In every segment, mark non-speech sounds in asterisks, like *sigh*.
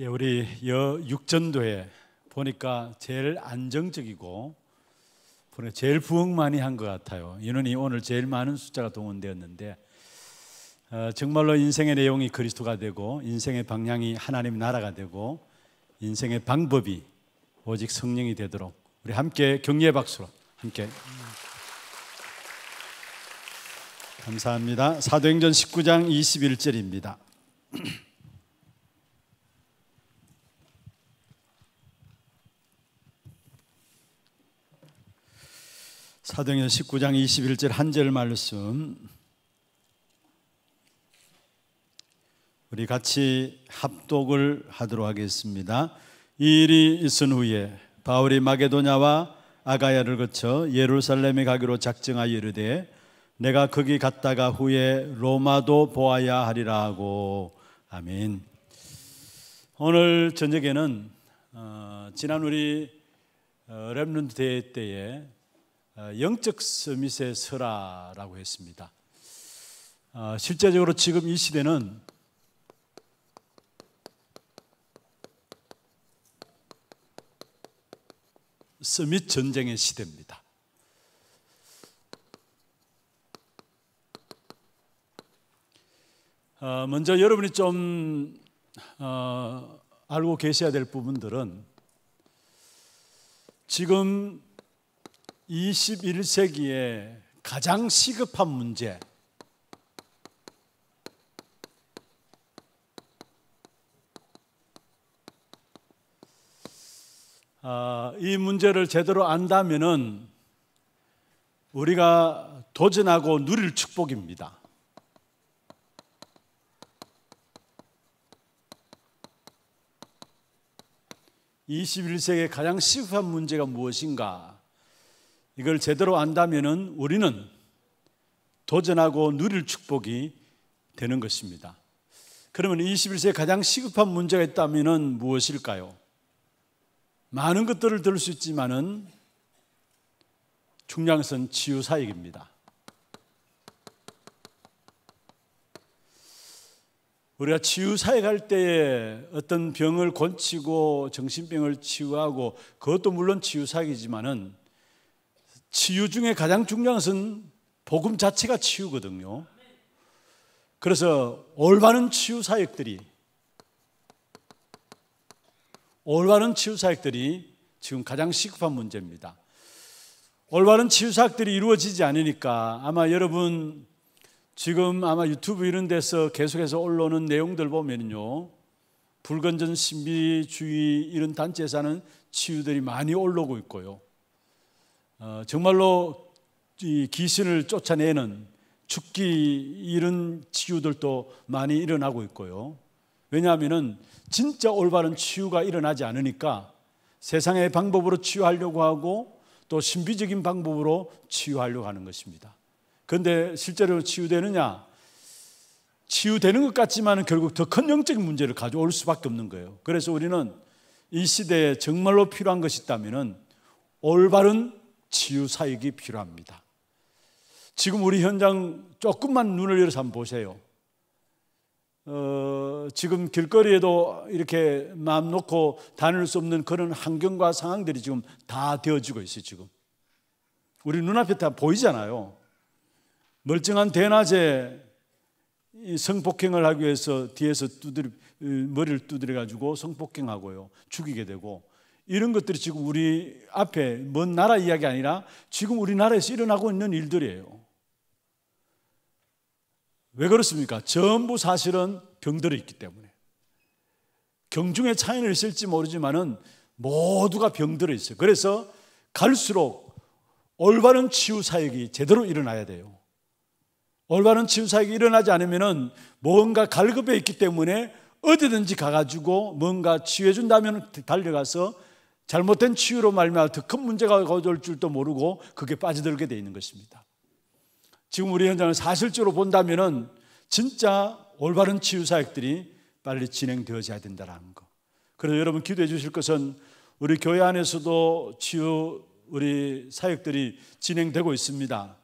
예, 우리 여 육전도에 보니까 제일 안정적이고 보니 제일 부흥 많이 한 것 같아요. 인원이 오늘 제일 많은 숫자가 동원되었는데 어, 정말로 인생의 내용이 그리스도가 되고 인생의 방향이 하나님 나라가 되고 인생의 방법이 오직 성령이 되도록 우리 함께 격려의 박수로 함께 감사합니다. 사도행전 19장 21절입니다. *clears throat* 사도행전 19장 21절 한 절 말씀 우리 같이 합독을 하도록 하겠습니다. 이 일이 있은 후에 바울이 마게도냐와 아가야를 거쳐 예루살렘에 가기로 작정하여 이르되 내가 거기 갔다가 후에 로마도 보아야 하리라 하고 아멘. 오늘 저녁에는 어, 지난 우리 어, 렘넌트 대회 때에 어, 영적 서밋의 설화라고 했습니다. 어, 실제적으로 지금 이 시대는 서밋 전쟁의 시대입니다. 어, 먼저 여러분이 좀 알고 계셔야 될 부분들은 지금 21세기에 가장 시급한 문제 아, 이 문제를 제대로 안다면은 우리가 도전하고 누릴 축복입니다. (21세기의) 가장 시급한 문제가 무엇인가 이걸 제대로 안다면 우리는 도전하고 누릴 축복이 되는 것입니다. 그러면 2 1세 가장 시급한 문제가 있다면 무엇일까요? 많은 것들을 들을 수 있지만은 중량선 치유 사역입니다. 우리가 치유 사역할 때에 어떤 병을 고치고 정신병을 치유하고 그것도 물론 치유 사역이지만은 치유 중에 가장 중요한 것은 복음 자체가 치유거든요. 그래서 올바른 치유 사역들이 올바른 치유 사역들이 지금 가장 시급한 문제입니다. 올바른 치유 사역들이 이루어지지 않으니까 아마 여러분 지금 아마 유튜브 이런 데서 계속해서 올라오는 내용들 보면요. 불건전 신비주의 이런 단체에서는 치유들이 많이 올라오고 있고요. 어, 정말로 이 귀신을 쫓아내는 죽기 이은 치유들도 많이 일어나고 있고요. 왜냐하면 진짜 올바른 치유가 일어나지 않으니까 세상의 방법으로 치유하려고 하고 또 신비적인 방법으로 치유하려고 하는 것입니다. 그런데 실제로 치유되느냐? 치유되는 것 같지만 결국 더 큰 영적인 문제를 가져올 수밖에 없는 거예요. 그래서 우리는 이 시대에 정말로 필요한 것이 있다면 올바른 치유 사역이 필요합니다. 지금 우리 현장 조금만 눈을 열어서 한번 보세요. 어, 지금 길거리에도 이렇게 마음 놓고 다닐 수 없는 그런 환경과 상황들이 지금 다 되어지고 있어요, 지금. 우리 눈앞에 다 보이잖아요. 멀쩡한 대낮에 성폭행을 하기 위해서 뒤에서 두드리, 어, 머리를 두드려가지고 성폭행하고요. 죽이게 되고 이런 것들이 지금 우리 앞에 먼 나라 이야기 아니라 지금 우리나라에서 일어나고 있는 일들이에요. 왜 그렇습니까? 전부 사실은 병들어 있기 때문에. 경중의 차이는 있을지 모르지만은 모두가 병들어 있어요. 그래서 갈수록 올바른 치유 사역이 제대로 일어나야 돼요. 올바른 치유 사역이 일어나지 않으면은 뭔가 갈급해 있기 때문에 어디든지 가가지고 뭔가 치유해 준다면 달려가서 잘못된 치유로 말미암아 더 큰 문제가 거절 줄도 모르고 그게 빠져들게 돼 있는 것입니다. 지금 우리 현장을 사실적으로 본다면은 진짜 올바른 치유 사역들이 빨리 진행되어져야 된다라는 거. 그래서 여러분 기도해 주실 것은 우리 교회 안에서도 치유 우리 사역들이 진행되고 있습니다.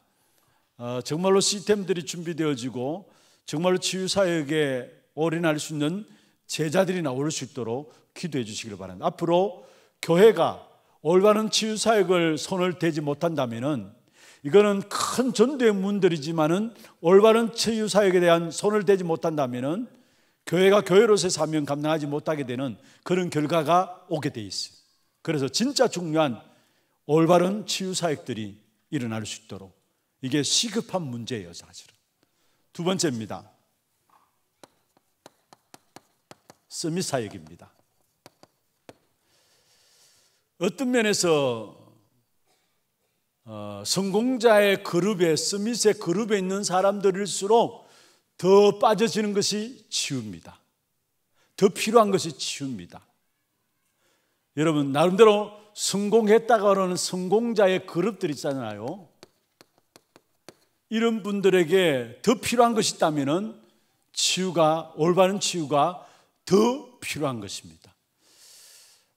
어, 정말로 시스템들이 준비되어지고 정말로 치유 사역에 올인할 수 있는 제자들이 나올 수 있도록 기도해 주시기를 바랍니다. 앞으로 교회가 올바른 치유 사역을 손을 대지 못한다면은 이거는 큰 전도의 문들이지만은 올바른 치유 사역에 대한 손을 대지 못한다면은 교회가 교회로서의 사명 감당하지 못하게 되는 그런 결과가 오게 돼 있어요. 그래서 진짜 중요한 올바른 치유 사역들이 일어날 수 있도록 이게 시급한 문제예요, 사실은. 두 번째입니다. 스미 사역입니다. 어떤 면에서 어, 성공자의 그룹에 스미스의 그룹에 있는 사람들일수록 더 빠져지는 것이 치유입니다. 더 필요한 것이 치유입니다. 여러분 나름대로 성공했다고 하는 성공자의 그룹들 있잖아요. 이런 분들에게 더 필요한 것이 있다면 치유가 올바른 치유가 더 필요한 것입니다.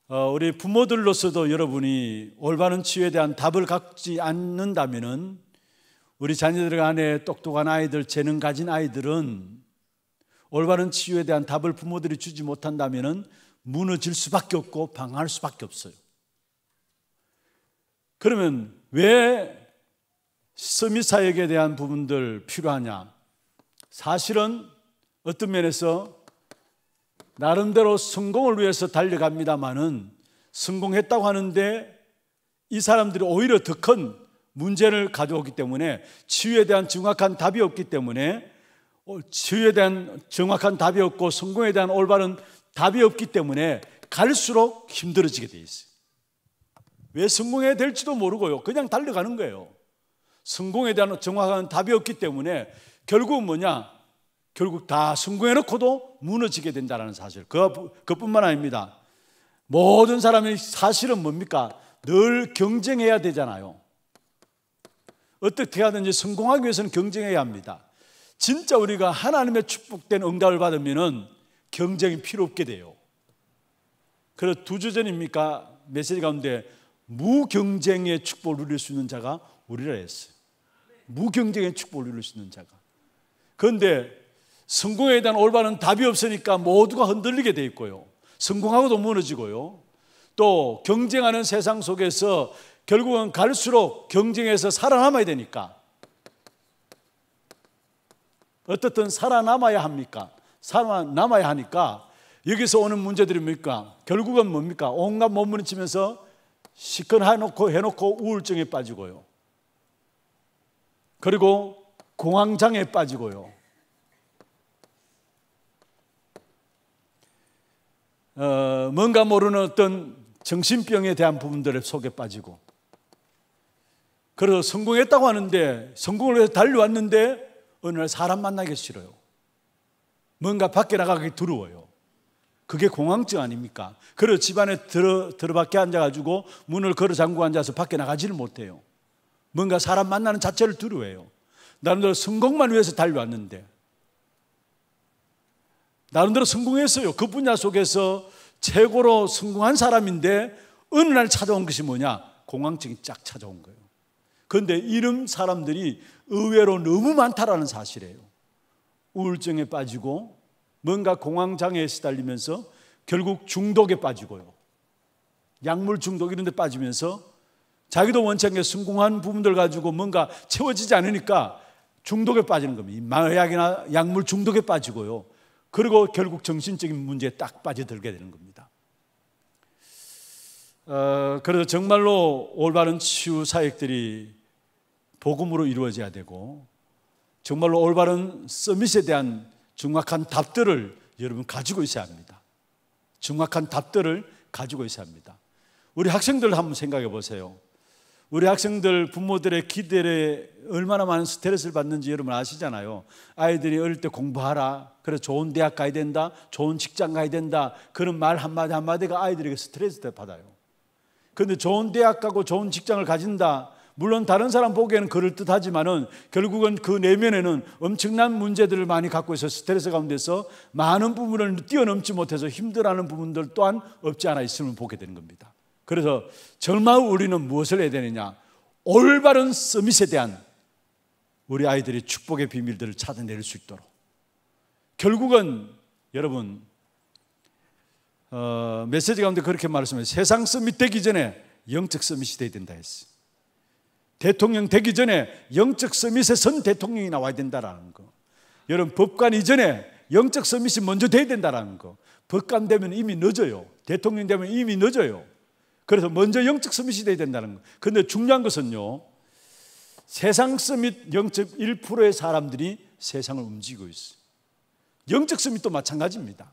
어, 우리 부모들로서도 여러분이 올바른 치유에 대한 답을 갖지 않는다면은 우리 자녀들 안에 똑똑한 아이들, 재능 가진 아이들은 올바른 치유에 대한 답을 부모들이 주지 못한다면은 무너질 수밖에 없고 방황할 수밖에 없어요. 그러면 왜서미 사역에 대한 부분들 필요하냐? 사실은 어떤 면에서 나름대로 성공을 위해서 달려갑니다만은 성공했다고 하는데 이 사람들이 오히려 더 큰 문제를 가져오기 때문에 치유에 대한 정확한 답이 없기 때문에 어, 치유에 대한 정확한 답이 없고 성공에 대한 올바른 답이 없기 때문에 갈수록 힘들어지게 돼 있어요. 왜 성공해야 될지도 모르고요. 그냥 달려가는 거예요. 성공에 대한 정확한 답이 없기 때문에 결국은 뭐냐? 결국 다 성공해놓고도 무너지게 된다는 사실. 그, 그뿐만 아닙니다. 모든 사람이 사실은 뭡니까? 늘 경쟁해야 되잖아요. 어떻게 하든지 성공하기 위해서는 경쟁해야 합니다. 진짜 우리가 하나님의 축복된 응답을 받으면 경쟁이 필요 없게 돼요. 그래서 두 주 전입니까? 메시지 가운데 무경쟁의 축복을 누릴 수 있는 자가 우리라 했어요. 무경쟁의 축복을 누릴 수 있는 자가. 그런데 성공에 대한 올바른 답이 없으니까 모두가 흔들리게 돼 있고요. 성공하고도 무너지고요. 또 경쟁하는 세상 속에서 결국은 갈수록 경쟁에서 살아남아야 되니까 어떻든 살아남아야 합니까? 살아남아야 하니까 여기서 오는 문제들이 뭡니까? 결국은 뭡니까? 온갖 몸부림치면서 시큰해놓고 해놓고 우울증에 빠지고요. 그리고 공황장애에 빠지고요. 어, 뭔가 모르는 어떤 정신병에 대한 부분들에 속에 빠지고 그래서 성공했다고 하는데 성공을 위 해서 달려왔는데 어느 날 사람 만나기 싫어요. 뭔가 밖에 나가기 두려워요. 그게 공황증 아닙니까? 그래서 집안에 들어, 들어밖에 앉아가지고 문을 걸어 잠그고 앉아서 밖에 나가지를 못해요. 뭔가 사람 만나는 자체를 두려워해요. 나름대로 성공만 위해서 달려왔는데 나름대로 성공했어요. 그 분야 속에서 최고로 성공한 사람인데 어느 날 찾아온 것이 뭐냐? 공황증이 쫙 찾아온 거예요. 그런데 이런 사람들이 의외로 너무 많다라는 사실이에요. 우울증에 빠지고 뭔가 공황장애에 시달리면서 결국 중독에 빠지고요. 약물 중독 이런 데 빠지면서 자기도 원천에 성공한 부분들 가지고 뭔가 채워지지 않으니까 중독에 빠지는 겁니다. 마약이나 약물 중독에 빠지고요. 그리고 결국 정신적인 문제에 딱 빠져들게 되는 겁니다. 어, 그래서 정말로 올바른 치유 사역들이 복음으로 이루어져야 되고 정말로 올바른 서밋에 대한 정확한 답들을 여러분 가지고 있어야 합니다. 정확한 답들을 가지고 있어야 합니다. 우리 학생들 한번 생각해 보세요. 우리 학생들 부모들의 기대에 얼마나 많은 스트레스를 받는지 여러분 아시잖아요. 아이들이 어릴 때 공부하라. 그래 좋은 대학 가야 된다. 좋은 직장 가야 된다. 그런 말 한마디 한마디가 아이들에게 스트레스를 받아요. 그런데 좋은 대학 가고 좋은 직장을 가진다. 물론 다른 사람 보기에는 그럴듯하지만은 결국은 그 내면에는 엄청난 문제들을 많이 갖고 있어 스트레스 가운데서 많은 부분을 뛰어넘지 못해서 힘들어하는 부분들 또한 없지 않아 있음을 보게 되는 겁니다. 그래서 정말 우리는 무엇을 해야 되느냐? 올바른 서밋에 대한 우리 아이들이 축복의 비밀들을 찾아낼 수 있도록. 결국은 여러분, 어, 메시지 가운데 그렇게 말씀해요. 세상 서밋 되기 전에 영적 서밋이 돼야 된다 했어요. 대통령 되기 전에 영적 서밋에 선 대통령이 나와야 된다라는 거. 여러분, 법관 이전에 영적 서밋이 먼저 돼야 된다라는 거. 법관 되면 이미 늦어요. 대통령 되면 이미 늦어요. 그래서 먼저 영적 서밋이 돼야 된다는 거예요. 근데 중요한 것은요. 세상 서밋 영적 1%의 사람들이 세상을 움직이고 있어요. 영적 서밋도 마찬가지입니다.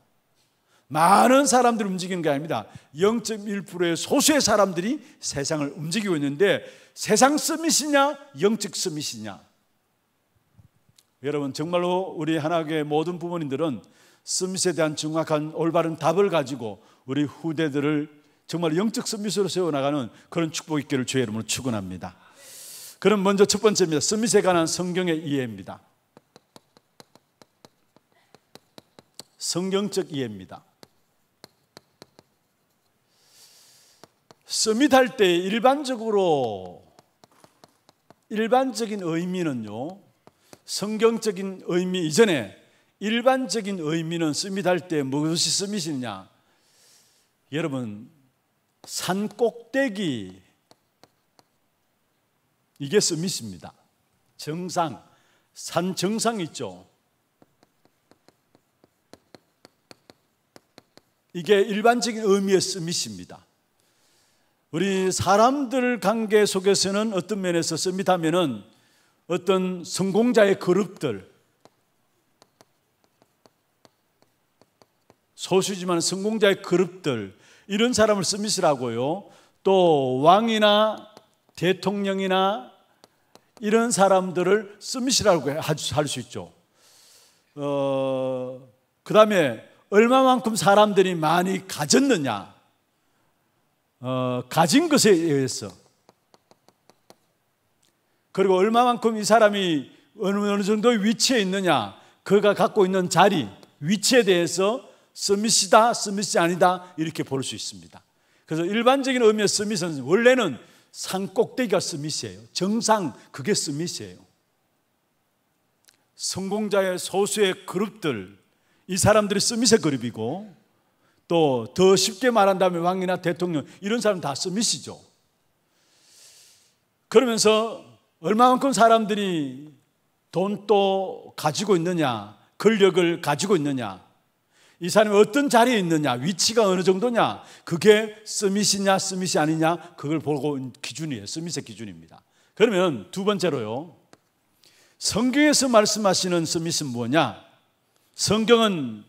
많은 사람들이 움직이는 게 아닙니다. 0.1%의 소수의 사람들이 세상을 움직이고 있는데 세상 서밋이냐 영적 서밋이냐 여러분 정말로 우리 하나교의 모든 부모님들은 서밋에 대한 정확한 올바른 답을 가지고 우리 후대들을 정말 영적 서밋으로 세워나가는 그런 축복 있기를 주의 이름으로 축원합니다. 그럼 먼저 첫 번째입니다. 서밋에 관한 성경의 이해입니다. 성경적 이해입니다. 서밋할 때 일반적으로 일반적인 의미는요. 성경적인 의미 이전에 일반적인 의미는 서밋할 때 무엇이 서밋이냐? 여러분 산 꼭대기 이게 서밋입니다. 정상 산 정상 있죠. 이게 일반적인 의미의 서밋입니다. 우리 사람들 관계 속에서는 어떤 면에서 서밋하면은 어떤 성공자의 그룹들 소수지만 성공자의 그룹들 이런 사람을 쓰미시라고요. 또 왕이나 대통령이나 이런 사람들을 쓰미시라고 할 수 있죠. 어, 그 다음에 얼마만큼 사람들이 많이 가졌느냐. 어, 가진 것에 의해서. 그리고 얼마만큼 이 사람이 어느, 어느 정도의 위치에 있느냐. 그가 갖고 있는 자리, 위치에 대해서 스미시다 스미시 아니다 이렇게 볼 수 있습니다. 그래서 일반적인 의미의 서밋은 원래는 산 꼭대기가 서밋이에요. 정상 그게 서밋이에요. 성공자의 소수의 그룹들 이 사람들이 서밋의 그룹이고 또 더 쉽게 말한다면 왕이나 대통령 이런 사람 다 서밋이죠. 그러면서 얼마만큼 사람들이 돈 또 가지고 있느냐, 권력을 가지고 있느냐, 이 사람이 어떤 자리에 있느냐, 위치가 어느 정도냐, 그게 스밋이냐, 스밋이 아니냐, 그걸 보고 기준이에요. 스밋의 기준입니다. 그러면 두 번째로요. 성경에서 말씀하시는 스밋은 뭐냐? 성경은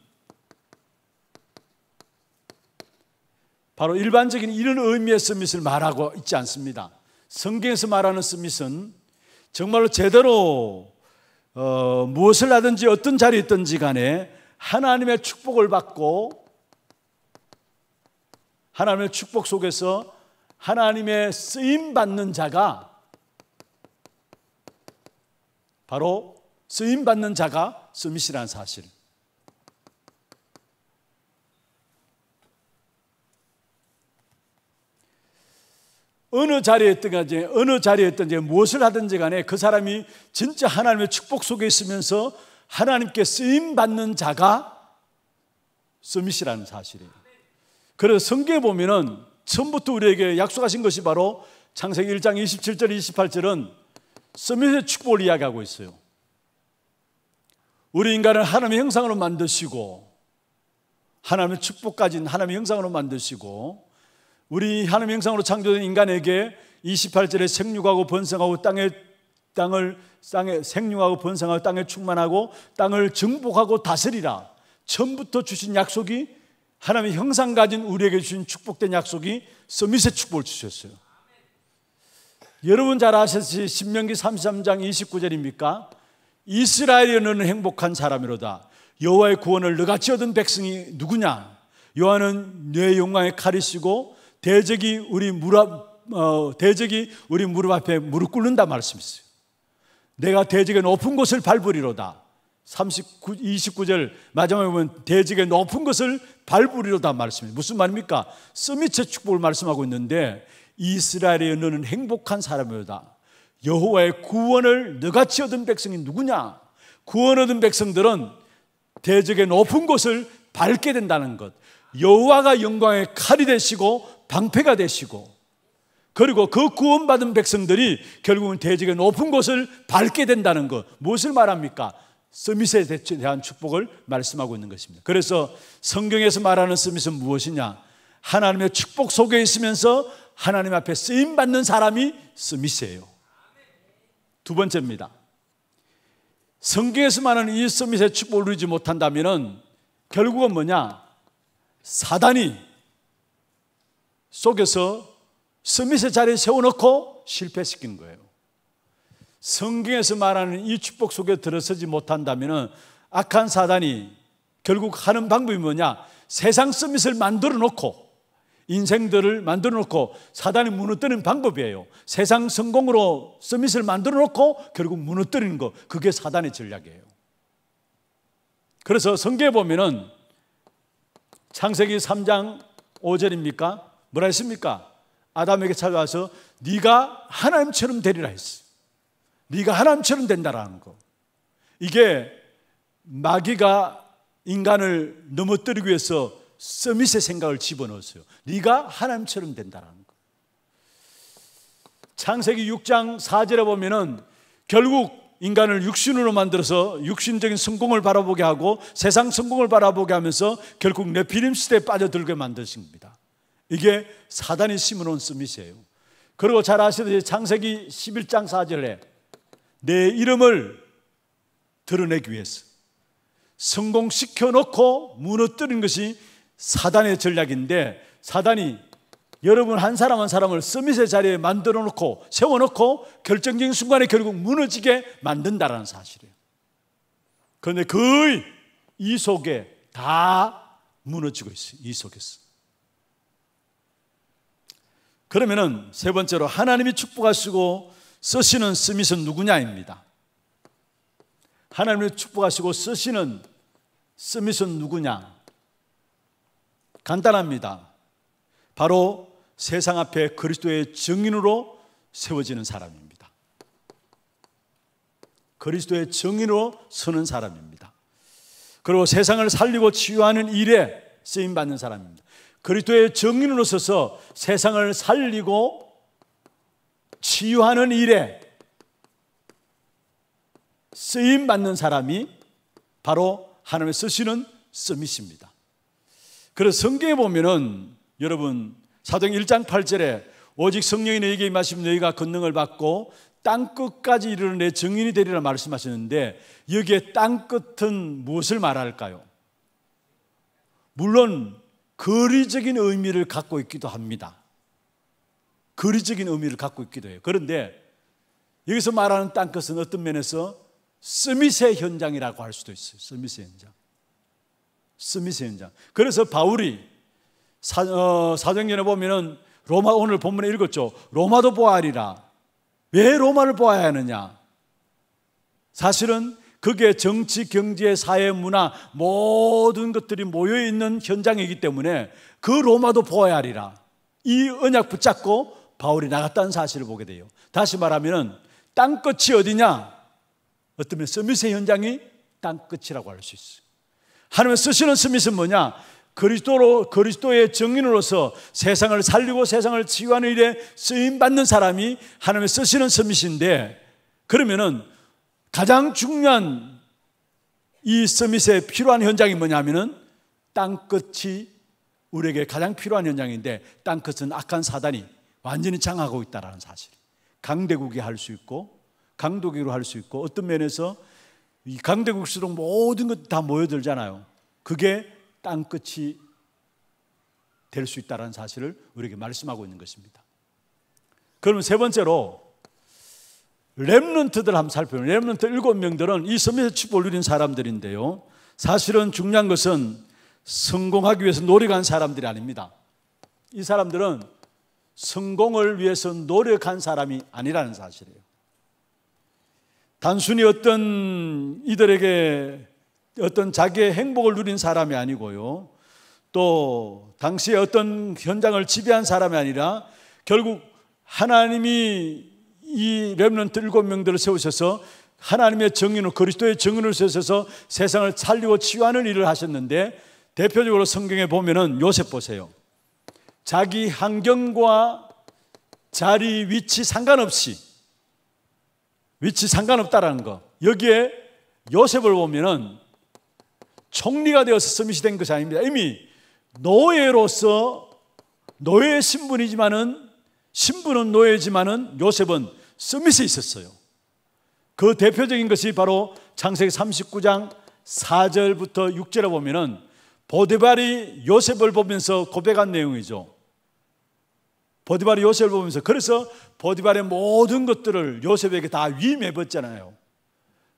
바로 일반적인 이런 의미의 스밋을 말하고 있지 않습니다. 성경에서 말하는 스밋은 정말로 제대로 어, 무엇을 하든지 어떤 자리에 있든지 간에 하나님의 축복을 받고 하나님의 축복 속에서 하나님의 쓰임 받는 자가 바로 쓰임 받는 자가 쓰밋이라는 사실. 어느 자리에 있든지 어느 자리에 있든지 무엇을 하든지 간에 그 사람이 진짜 하나님의 축복 속에 있으면서 하나님께 쓰임 받는 자가 쓰미시라는 사실이에요. 그래서 성경에 보면은 처음부터 우리에게 약속하신 것이 바로 창세기 1장 27절 28절은 쓰밋의 축복을 이야기하고 있어요. 우리 인간을 하나님의 형상으로 만드시고 하나님의 축복 까진 하나님의 형상으로 만드시고 우리 하나님의 형상으로 창조된 인간에게 28절에 생육하고 번성하고 땅에 땅을 땅에 생육하고 번성하고 땅에 충만하고 땅을 정복하고 다스리라. 처음부터 주신 약속이 하나님의 형상 가진 우리에게 주신 축복된 약속이 서밋의 축복을 주셨어요. 여러분 잘 아셨듯이 신명기 33장 29절입니까? 이스라엘이 너는 행복한 사람이로다. 여호와의 구원을 너가이어은 백성이 누구냐? 여호와는 뇌 영광의 칼이 시고 대적이 우리 무릎 어, 대적이 우리 무릎 앞에 무릎 꿇는다 말씀했어요. 내가 대적의 높은 곳을 밟으리로다. 39, 29절 마지막에 보면 대적의 높은 곳을 밟으리로다 말씀이 무슨 말입니까? 스미의 축복을 말씀하고 있는데 이스라엘의 너는 행복한 사람이로다. 여호와의 구원을 너같이 얻은 백성이 누구냐? 구원 얻은 백성들은 대적의 높은 곳을 밟게 된다는 것. 여호와가 영광의 칼이 되시고 방패가 되시고 그리고 그 구원받은 백성들이 결국은 대적의 높은 곳을 밟게 된다는 것. 무엇을 말합니까? 서밋에 대한 축복을 말씀하고 있는 것입니다. 그래서 성경에서 말하는 서밋은 무엇이냐? 하나님의 축복 속에 있으면서 하나님 앞에 쓰임 받는 사람이 서밋이에요. 두 번째입니다. 성경에서 말하는 이 서밋의 축복을 누리지 못한다면 결국은 뭐냐? 사단이 속에서 서밋의 자리에 세워놓고 실패시킨 거예요. 성경에서 말하는 이 축복 속에 들어서지 못한다면 악한 사단이 결국 하는 방법이 뭐냐? 세상 서밋을 만들어 놓고 인생들을 만들어 놓고 사단이 무너뜨리는 방법이에요. 세상 성공으로 서밋을 만들어 놓고 결국 무너뜨리는 거. 그게 사단의 전략이에요. 그래서 성경에 보면은 창세기 3장 5절입니까? 뭐라 했습니까? 아담에게 찾아와서 네가 하나님처럼 되리라 했어 네가 하나님처럼 된다라는 거. 이게 마귀가 인간을 넘어뜨리기 위해서 서밋의 생각을 집어넣었어요. 네가 하나님처럼 된다라는 거. 창세기 6장 4절에 보면은 결국 인간을 육신으로 만들어서 육신적인 성공을 바라보게 하고 세상 성공을 바라보게 하면서 결국 네피림 시대에 빠져들게 만드신 겁니다. 이게 사단이 심어놓은 씨밋이에요. 그리고 잘 아시듯이 창세기 11장 4절에 내 이름을 드러내기 위해서 성공시켜 놓고 무너뜨린 것이 사단의 전략인데 사단이 여러분 한 사람 한 사람을 서밋의 자리에 만들어 놓고 세워 놓고 결정적인 순간에 결국 무너지게 만든다라는 사실이에요. 그런데 거의 이 속에 다 무너지고 있어요. 이 속에서. 그러면은 세 번째로 하나님이 축복하시고 쓰시는 스밋은 누구냐입니다. 하나님이 축복하시고 쓰시는 스밋은 누구냐? 간단합니다. 바로 세상 앞에 그리스도의 증인으로 세워지는 사람입니다. 그리스도의 증인으로 서는 사람입니다. 그리고 세상을 살리고 치유하는 일에 쓰임 받는 사람입니다. 그리스도의 정인으로서서 세상을 살리고 치유하는 일에 쓰임 받는 사람이 바로 하나님의 쓰시는 쓰미십니다 그래서 성경에 보면은 여러분 사도행 1장 8절에 오직 성령이 너희에게 임하시면 너희가 권능을 받고 땅 끝까지 이르는 내 증인이 되리라 말씀하시는데 여기에 땅 끝은 무엇을 말할까요? 물론 거리적인 의미를 갖고 있기도 합니다. 거리적인 의미를 갖고 있기도 해요. 그런데 여기서 말하는 땅끝은 어떤 면에서 스미세 현장이라고 할 수도 있어요. 스미세 현장. 스미세 현장. 그래서 바울이 사, 어, 사정전에 보면은 로마 오늘 본문에 읽었죠. 로마도 보아하리라. 왜 로마를 보아야 하느냐? 사실은 그게 정치, 경제, 사회, 문화 모든 것들이 모여 있는 현장이기 때문에 그 로마도 보아야 하리라. 이 언약 붙잡고 바울이 나갔다는 사실을 보게 돼요. 다시 말하면 땅끝이 어디냐? 어떤면 서밋의 현장이 땅끝이라고 할 수 있어요. 하나님 쓰시는 서밋은 뭐냐? 그리스도로 그리스도의 정인으로서 세상을 살리고 세상을 치유하는 일에 쓰임 받는 사람이 하나님의 쓰시는 서밋인데 그러면은 가장 중요한 이 서밋에 필요한 현장이 뭐냐면은 땅끝이 우리에게 가장 필요한 현장인데 땅끝은 악한 사단이 완전히 장하고 있다는 사실. 강대국이 할 수 있고 강도기로 할 수 있고 어떤 면에서 이 강대국수록 모든 것 다 모여들잖아요. 그게 땅끝이 될 수 있다는 사실을 우리에게 말씀하고 있는 것입니다. 그러면 세 번째로 렘런트들 한번 살펴보면 렘런트 일곱 명들은 이 섬에서 축복을 누린 사람들인데요. 사실은 중요한 것은 성공하기 위해서 노력한 사람들이 아닙니다. 이 사람들은 성공을 위해서 노력한 사람이 아니라는 사실이에요. 단순히 어떤 이들에게 어떤 자기의 행복을 누린 사람이 아니고요. 또 당시에 어떤 현장을 지배한 사람이 아니라 결국 하나님이 이 렘넌트 일곱 명들을 세우셔서 하나님의 정의는 그리스도의 정의를 세우셔서 세상을 살리고 치유하는 일을 하셨는데 대표적으로 성경에 보면은 요셉 보세요. 자기 환경과 자리 위치 상관없이 위치 상관없다라는 거. 여기에 요셉을 보면은 총리가 되어서 서밋시된 것이 아닙니다. 이미 노예로서 노예 신분이지만은 신분은 노예지만은 요셉은 서밋이 있었어요. 그 대표적인 것이 바로 창세기 39장 4절부터 6절에 보면은 보디발이 요셉을 보면서 고백한 내용이죠. 보디발이 요셉을 보면서 그래서 보디발의 모든 것들을 요셉에게 다위임해봤잖아요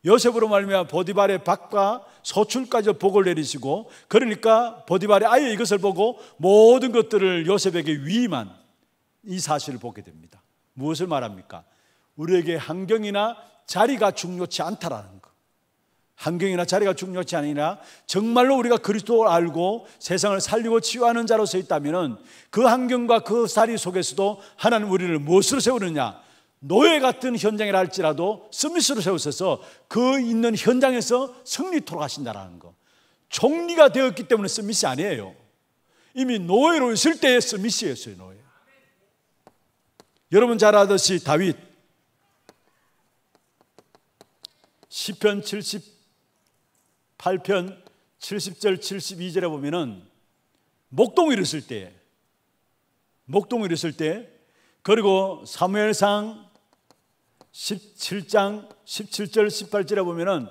요셉으로 말미암아 보디발의 밥과 소출까지 복을 내리시고 그러니까 보디발이 아예 이것을 보고 모든 것들을 요셉에게 위임한 이 사실을 보게 됩니다. 무엇을 말합니까? 우리에게 환경이나 자리가 중요치 않다라는 것. 환경이나 자리가 중요치 아니라 정말로 우리가 그리스도를 알고 세상을 살리고 치유하는 자로서 있다면 그 환경과 그 자리 속에서도 하나님 우리를 무엇으로 세우느냐? 노예 같은 현장이라 할지라도 스미스로 세우셔서 그 있는 현장에서 승리토록 하신다라는 거. 총리가 되었기 때문에 스미스 아니에요. 이미 노예로 있을 때의 스미스였어요, 노예. 여러분 잘 아듯이 다윗 시편 78편 70절 72절에 보면은 목동을 잃었을 때 목동을 잃었을 때 그리고 사무엘상 17장 17절 18절에 보면은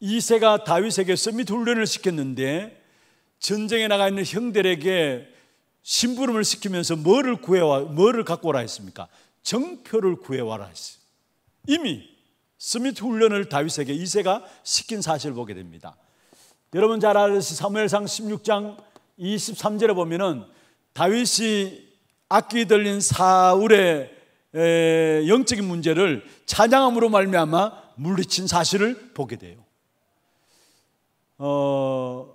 이세가 다윗에게 썸이 훈련을 시켰는데 전쟁에 나가 있는 형들에게 심부름을 시키면서 뭐를 구해와 뭐를 갖고 오라 했습니까? 정표를 구해와라 했어요. 이미 스미트 훈련을 다윗에게 이세가 시킨 사실을 보게 됩니다. 여러분 잘아듯이 사무엘상 16장 23절에 보면은 다윗이 악기 들린 사울의 영적인 문제를 찬양함으로 말미암아 물리친 사실을 보게 돼요. 어,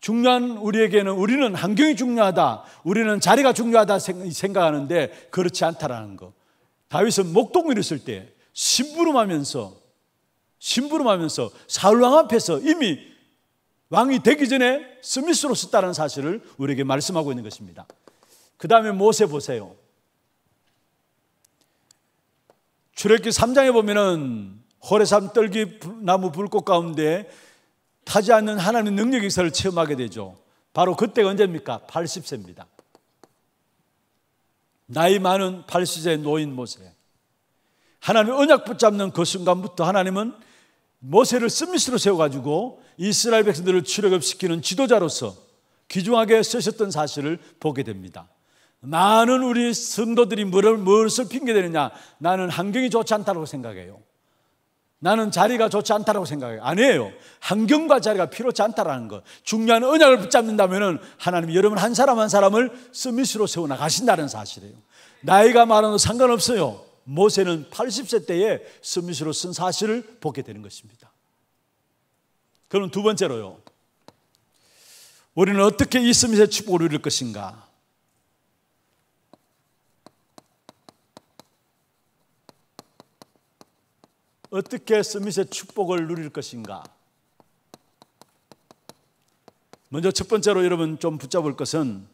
중요한 우리에게는 우리는 환경이 중요하다, 우리는 자리가 중요하다 생각하는데 그렇지 않다라는 거. 다윗은 목동을 잃었을 때 심부름하면서 심부름하면서 사울 왕 앞에서 이미 왕이 되기 전에 스미스로 썼다는 사실을 우리에게 말씀하고 있는 것입니다. 그 다음에 모세 보세요. 출애기 3장에 보면은 호레삼 떨기 나무 불꽃 가운데 타지 않는 하나님의 능력 역사를 체험하게 되죠. 바로 그때가 언제입니까? 80세입니다. 나이 많은 80세 노인 모세. 하나님 언약 붙잡는 그 순간부터 하나님은 모세를 스미스로 세워가지고 이스라엘 백성들을 출애굽시키는 지도자로서 귀중하게 쓰셨던 사실을 보게 됩니다. 나는 우리 성도들이 뭐를, 무엇을 핑계대느냐? 나는 환경이 좋지 않다고 생각해요. 나는 자리가 좋지 않다고 생각해요. 아니에요. 환경과 자리가 필요치 않다라는 것. 중요한 언약을 붙잡는다면 하나님 여러분 한 사람 한 사람을 스미스로 세워나가신다는 사실이에요. 나이가 많아도 상관없어요. 모세는 80세 때에 스미스로 쓴 사실을 보게 되는 것입니다. 그럼 두 번째로요. 우리는 어떻게 이 스미스의 축복을 누릴 것인가? 어떻게 스미스의 축복을 누릴 것인가? 먼저 첫 번째로 여러분 좀 붙잡을 것은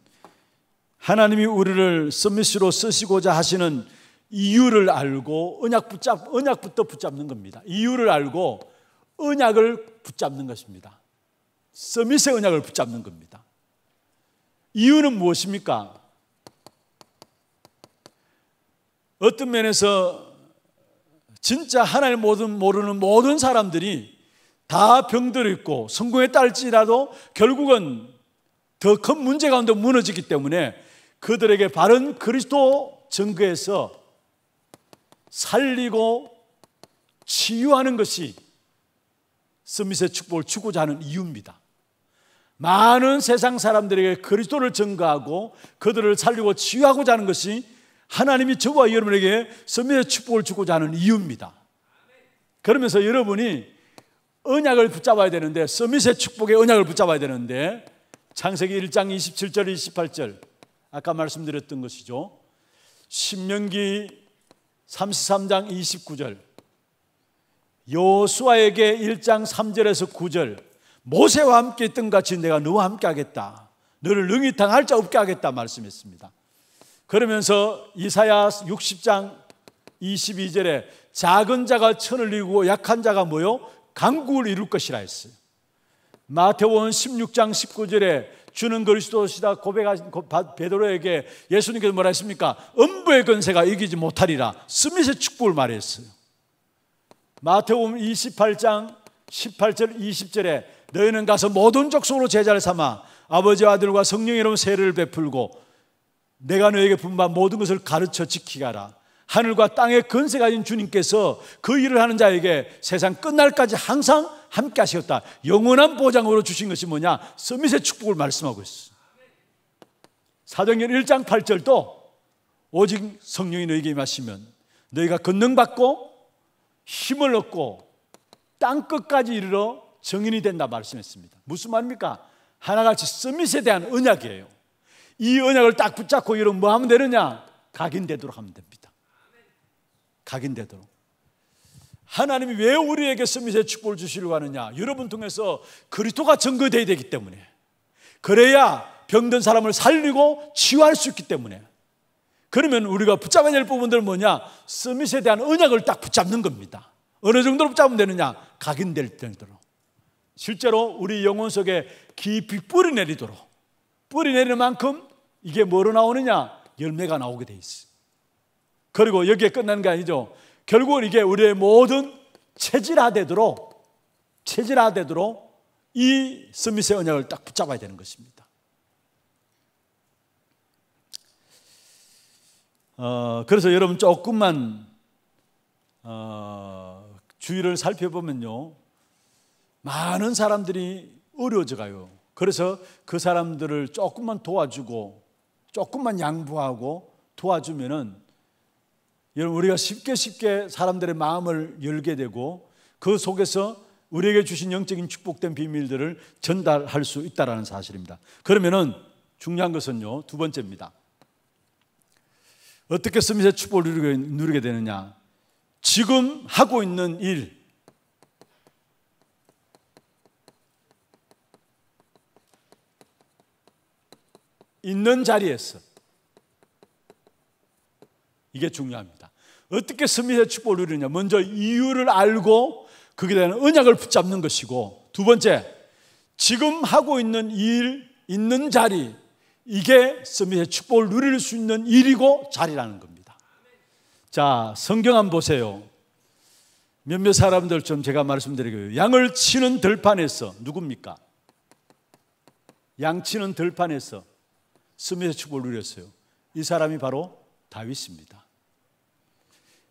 하나님이 우리를 서밋으로 쓰시고자 하시는 이유를 알고 언약 붙잡 언약부터 붙잡는 겁니다. 이유를 알고 언약을 붙잡는 것입니다. 서밋의 언약을 붙잡는 겁니다. 이유는 무엇입니까? 어떤 면에서 진짜 하나님 모든 모르는 모든 사람들이 다 병들어 있고 성공에 따를지라도 결국은 더 큰 문제 가운데 무너지기 때문에 그들에게 바른 그리스도 증거에서 살리고 치유하는 것이 스밋의 축복을 주고자 하는 이유입니다. 많은 세상 사람들에게 그리스도를 전가하고 그들을 살리고 치유하고자 하는 것이 하나님이 저와 여러분에게 스밋의 축복을 주고자 하는 이유입니다. 그러면서 여러분이 언약을 붙잡아야 되는데 스밋의 축복의 언약을 붙잡아야 되는데 창세기 1장 27절 28절 아까 말씀드렸던 것이죠. 신명기 33장 29절 요수아에게 1장 3절에서 9절 모세와 함께 있던 같이 내가 너와 함께 하겠다 너를 능히 당할 자 없게 하겠다 말씀했습니다 그러면서 이사야 60장 22절에 작은 자가 천을 이루고 약한 자가 모여 강국을 이룰 것이라 했어요 마태원 16장 19절에 주는 그리스도시다 고백하신 베드로에게 예수님께서 뭐라 했습니까? 음부의 근세가 이기지 못하리라. 스밋의 축복을 말했어요. 마태복음 28장 18절 20절에 너희는 가서 모든 족속으로 제자를 삼아 아버지와 아들과 성령이로 세를 베풀고 내가 너에게 분반 모든 것을 가르쳐 지키가라. 하늘과 땅의 근세 가진 주님께서 그 일을 하는 자에게 세상 끝날까지 항상 함께 하시겠다. 영원한 보장으로 주신 것이 뭐냐? 서밋의 축복을 말씀하고 있어. 사도행전 1장 8절도 오직 성령이 너희에게 임하시면 너희가 권능받고 힘을 얻고 땅 끝까지 이르러 정인이 된다 말씀했습니다. 무슨 말입니까? 하나같이 서밋에 대한 언약이에요. 이 언약을 딱 붙잡고 이러면 뭐 하면 되느냐? 각인되도록 하면 됩니다. 각인되도록. 하나님이 왜 우리에게 서밋의 축복을 주시려고 하느냐? 여러분 통해서 그리스가 증거돼야 되기 때문에 그래야 병든 사람을 살리고 치유할 수 있기 때문에 그러면 우리가 붙잡아야 될 부분들은 뭐냐? 서밋에 대한 언약을 딱 붙잡는 겁니다. 어느 정도로 붙잡으면 되느냐? 각인될 정도로. 실제로 우리 영혼 속에 깊이 뿌리 내리도록 뿌리 내리는 만큼 이게 뭐로 나오느냐? 열매가 나오게 돼 있어. 그리고 여기에 끝나게 아니죠. 결국은 이게 우리의 모든 체질화되도록 체질화되도록 이 스미스의 언약을 딱 붙잡아야 되는 것입니다. 어, 그래서 여러분 조금만 어, 주위를 살펴보면요, 많은 사람들이 어려워져 가요. 그래서 그 사람들을 조금만 도와주고 조금만 양보하고 도와주면은 여러분 우리가 쉽게 쉽게 사람들의 마음을 열게 되고 그 속에서 우리에게 주신 영적인 축복된 비밀들을 전달할 수 있다라는 사실입니다. 그러면은 중요한 것은요 두 번째입니다. 어떻게 쓰면서 축복을 누리게, 누리게 되느냐? 지금 하고 있는 일. 있는 자리에서 이게 중요합니다. 어떻게 승리의 축복을 누리느냐. 먼저 이유를 알고 그에 대한 은약을 붙잡는 것이고 두 번째 지금 하고 있는 일, 있는 자리 이게 승리의 축복을 누릴 수 있는 일이고 자리라는 겁니다. 자, 성경 한번 보세요. 몇몇 사람들 좀 제가 말씀드리고요. 양을 치는 들판에서 누굽니까? 양 치는 들판에서 승리의 축복을 누렸어요. 이 사람이 바로 다윗입니다.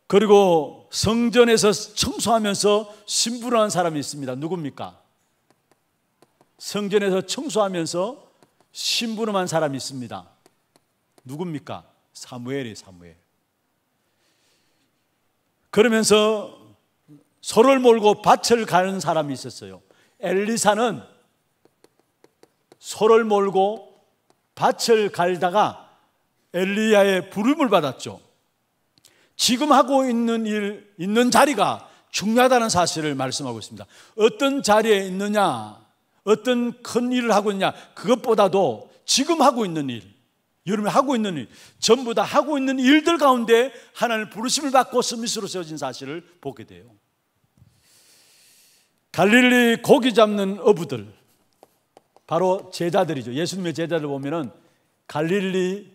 그리고 성전에서 청소하면서 신부라는 사람이 있습니다. 누굽니까? 성전에서 청소하면서 신부름한 사람이 있습니다. 누굽니까? 사무엘이 사무엘. 그러면서 소를 몰고 밭을 가는 사람이 있었어요. 엘리사는 소를 몰고 밭을 갈다가 엘리야의 부름을 받았죠. 지금 하고 있는 일, 있는 자리가 중요하다는 사실을 말씀하고 있습니다. 어떤 자리에 있느냐, 어떤 큰 일을 하고 있냐, 그것보다도 지금 하고 있는 일, 여러분이 하고 있는 일, 전부 다 하고 있는 일들 가운데 하나님 부르심을 받고 스미스로 세워진 사실을 보게 돼요. 갈릴리 고기 잡는 어부들, 바로 제자들이죠. 예수님의 제자를 보면은 갈릴리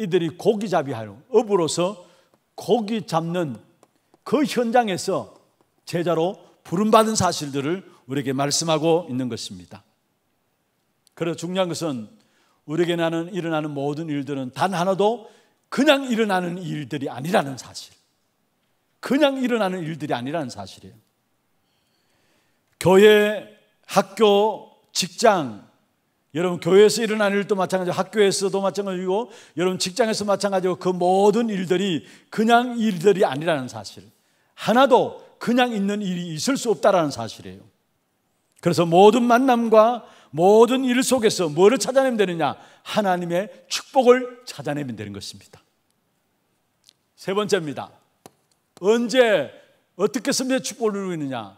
이들이 고기잡이 하는 어부로서 고기 잡는 그 현장에서 제자로 부름받은 사실들을 우리에게 말씀하고 있는 것입니다. 그래서 중요한 것은 우리에게 나는 일어나는 모든 일들은 단 하나도 그냥 일어나는 일들이 아니라는 사실. 그냥 일어나는 일들이 아니라는 사실이에요. 교회, 학교, 직장, 여러분 교회에서 일어난 일도 마찬가지고 학교에서도 마찬가지고 여러분 직장에서 마찬가지고 그 모든 일들이 그냥 일들이 아니라는 사실. 하나도 그냥 있는 일이 있을 수 없다라는 사실이에요. 그래서 모든 만남과 모든 일 속에서 뭐를 찾아내면 되느냐? 하나님의 축복을 찾아내면 되는 것입니다. 세 번째입니다. 언제 어떻게 선배 축복을 누리느냐?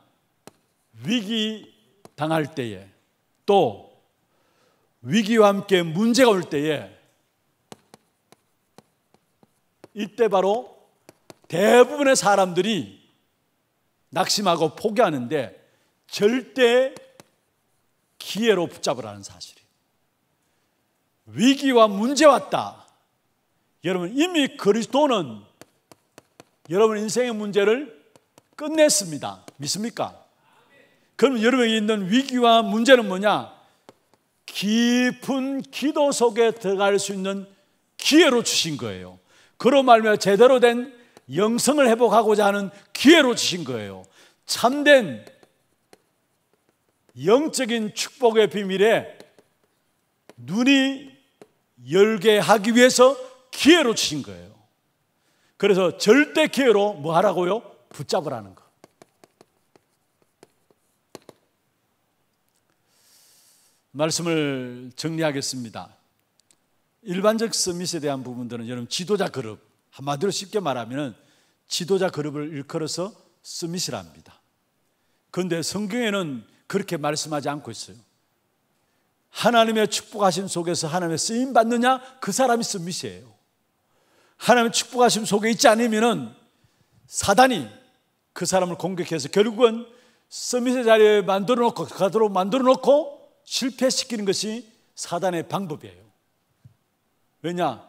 위기 당할 때에 또 위기와 함께 문제가 올 때에 이때 바로 대부분의 사람들이 낙심하고 포기하는데 절대 기회로 붙잡으라는 사실이에요. 위기와 문제 왔다. 여러분 이미 그리스도는 여러분 인생의 문제를 끝냈습니다. 믿습니까? 그럼 여러분이 있는 위기와 문제는 뭐냐? 깊은 기도 속에 들어갈 수 있는 기회로 주신 거예요. 그로 말며 제대로 된 영성을 회복하고자 하는 기회로 주신 거예요. 참된 영적인 축복의 비밀에 눈이 열게 하기 위해서 기회로 주신 거예요. 그래서 절대 기회로 뭐 하라고요? 붙잡으라는 거. 말씀을 정리하겠습니다. 일반적 서밋에 대한 부분들은 여러분 지도자 그룹 한마디로 쉽게 말하면 지도자 그룹을 일컬어서 서밋이라 합니다. 그런데 성경에는 그렇게 말씀하지 않고 있어요. 하나님의 축복하심 속에서 하나님의 쓰임 받느냐 그 사람이 서밋이에요. 하나님의 축복하심 속에 있지 않으면 사단이 그 사람을 공격해서 결국은 서밋의 자리에 만들어 놓고 가도록 만들어 놓고 실패시키는 것이 사단의 방법이에요. 왜냐?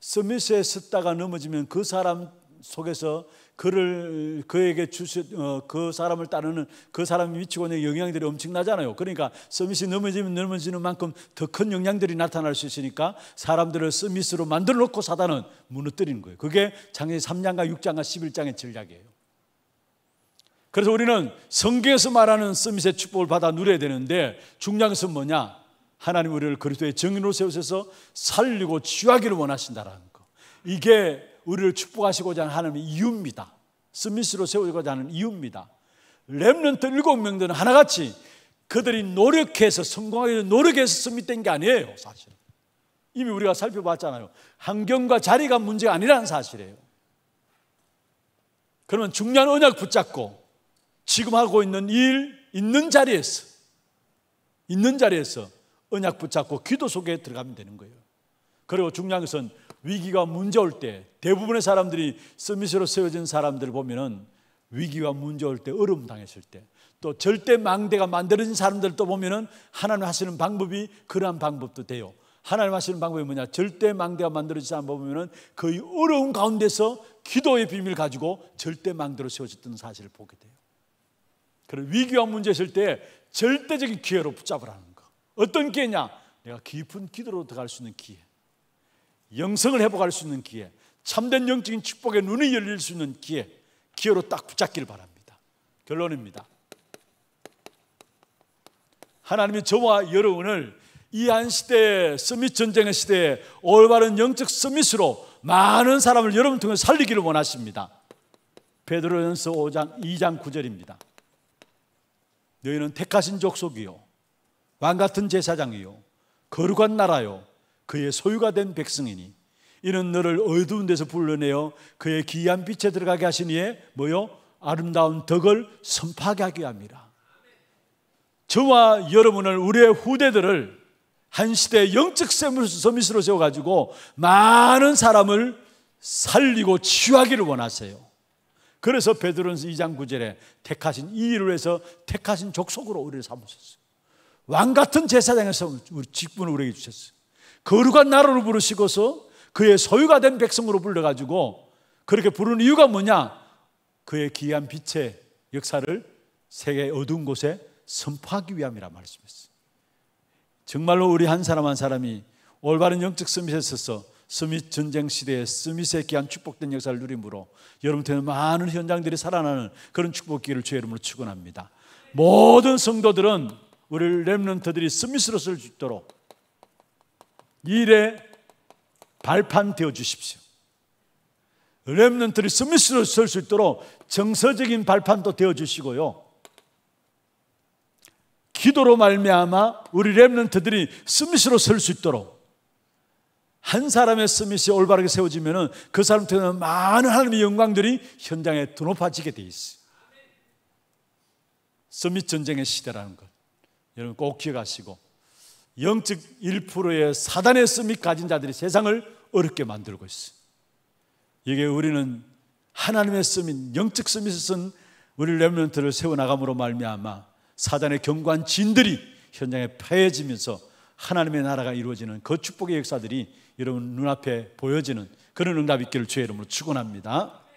서밋에 섰다가 넘어지면 그 사람 속에서 그를 그에게 주시 어, 그 사람을 따르는 그 사람이 미치고 있는 영향들이 엄청나잖아요. 그러니까 서밋이 넘어지면 넘어지는 만큼 더 큰 영향들이 나타날 수 있으니까 사람들을 서밋으로 만들어 놓고 사단은 무너뜨리는 거예요. 그게 장세 3장과 6장과 11장의 전략이에요. 그래서 우리는 성경에서 말하는 서밋의 축복을 받아 누려야 되는데 중요한 것은 뭐냐? 하나님 우리를 그리스도의 정의로 세우셔서 살리고 취하기를 원하신다라는 거. 이게 우리를 축복하시고자 하는 하나님의 이유입니다. 스미스로 세우고자 하는 이유입니다. 렘넌트 일곱 명들은 하나같이 그들이 노력해서 성공하기 노력해서 스밋된 게 아니에요, 사실. 이미 우리가 살펴봤잖아요. 환경과 자리가 문제가 아니라는 사실이에요. 그러면 중요한 언약 붙잡고 지금 하고 있는 일, 있는 자리에서, 있는 자리에서 언약 붙잡고 기도 속에 들어가면 되는 거예요. 그리고 중요한 것은 위기가 문제 올때 대부분의 사람들이 서밋으로 세워진 사람들을 보면은 위기와 문제 올 때, 어려 당했을 때, 또 절대 망대가 만들어진 사람들 또 보면은 하나님 하시는 방법이 그러한 방법도 돼요. 하나님 하시는 방법이 뭐냐? 절대 망대가 만들어지지 않 보면은 거의 어려운 가운데서 기도의 비밀 가지고 절대 망대로 세워졌던 사실을 보게 돼요. 그런 위기와 문제 있을 때 절대적인 기회로 붙잡으라는 거. 어떤 기회냐? 내가 깊은 기도로 들어갈 수 있는 기회. 영성을 회복할 수 있는 기회. 참된 영적인 축복에 눈이 열릴 수 있는 기회. 기회로 딱 붙잡길 바랍니다. 결론입니다. 하나님이 저와 여러분을 이한 시대의 서밋 전쟁의 시대에 올바른 영적 서밋으로 많은 사람을 여러분 통해 살리기를 원하십니다. 베드로전서 5장 2장 9절입니다. 너희는 택하신 족속이요 왕 같은 제사장이요 거룩한 나라요 그의 소유가 된 백성이니 이는 너를 어두운 데서 불러내어 그의 귀한 빛에 들어가게 하시니에 뭐요 아름다운 덕을 선파하게 하기 합니다. 저와 여러분을 우리의 후대들을 한 시대의 영적 서밋으로 세워가지고 많은 사람을 살리고 치유하기를 원하세요. 그래서 베드로전 2장 9절에 택하신 이 일을 해서 택하신 족속으로 우리를 삼으셨어요. 왕 같은 제사장에서 우리 직분을 우리에게 주셨어요. 거룩한 나라로 부르시고서 그의 소유가 된 백성으로 불러가지고 그렇게 부르는 이유가 뭐냐? 그의 귀한 빛의 역사를 세계 어두운 곳에 선포하기 위함이라 말씀했어요. 정말로 우리 한 사람 한 사람이 올바른 영적 섬에 있어서 스밋 전쟁 시대에 스밋의 귀한 축복된 역사를 누림으로 여러분께는 많은 현장들이 살아나는 그런 축복기를 주의 이름으로 축원합니다. 모든 성도들은 우리 렘넌트들이 스밋으로 쓸수 있도록 일에 발판 되어 주십시오. 렘넌트를 스미스로 쓸수 있도록 정서적인 발판도 되어 주시고요. 기도로 말미암아 우리 렘넌트들이 스미스로 쓸수 있도록 한 사람의 스밋이 올바르게 세워지면 그 사람 통해 많은 하나님의 영광들이 현장에 더 높아지게 돼 있어요. 서밋 전쟁의 시대라는 것. 여러분 꼭 기억하시고 영적 1%의 사단의 서밋 가진 자들이 세상을 어렵게 만들고 있어요. 이게 우리는 하나님의 서밋, 영적 서밋에선 우리 렘런트를 세워나감으로 말미암아 사단의 경관 진들이 현장에 패해지면서 하나님의 나라가 이루어지는 그 축복의 역사들이 여러분 눈앞에 보여지는 그런 응답 있기를 주의 이름으로 축원합니다.